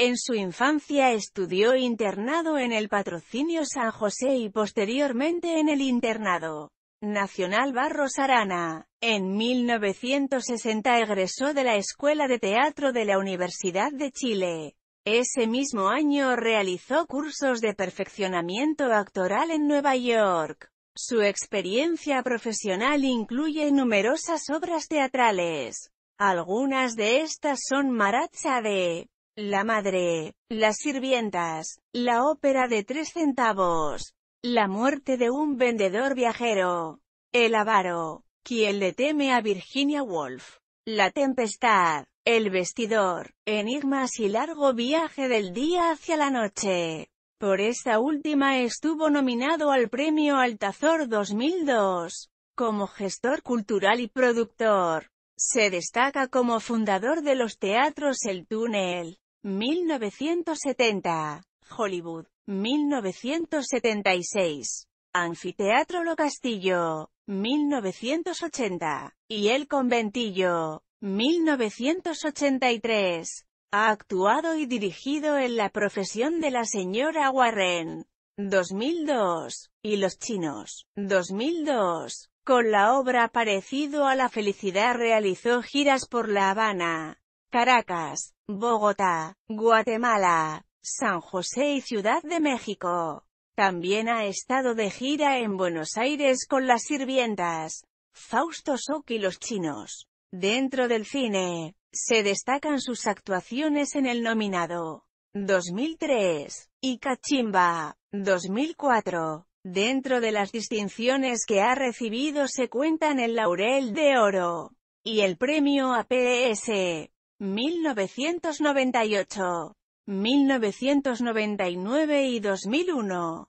En su infancia estudió internado en el Patrocinio San José y posteriormente en el internado Nacional Barros Arana. En 1960 egresó de la Escuela de Teatro de la Universidad de Chile. Ese mismo año realizó cursos de perfeccionamiento actoral en Nueva York. Su experiencia profesional incluye numerosas obras teatrales. Algunas de estas son Maracha de la madre, las sirvientas, la ópera de tres centavos, la muerte de un vendedor viajero, el avaro, quien le teme a Virginia Woolf, la tempestad, el vestidor, enigmas y largo viaje del día hacia la noche. Por esta última estuvo nominado al Premio Altazor 2002. Como gestor cultural y productor, se destaca como fundador de los teatros El Túnel, 1970. Hollywood, 1976. Anfiteatro Lo Castillo, 1980. Y El Conventillo, 1983. Ha actuado y dirigido en La profesión de la señora Warren, 2002. Y Los chinos, 2002. Con la obra Parecido a la felicidad realizó giras por La Habana, Caracas, Bogotá, Guatemala, San José y Ciudad de México. También ha estado de gira en Buenos Aires con las sirvientas, Fausto Sok y los chinos. Dentro del cine, se destacan sus actuaciones en el nominado 2003 y Cachimba 2004. Dentro de las distinciones que ha recibido se cuentan el Laurel de Oro y el premio APS 1998, 1999 y 2001.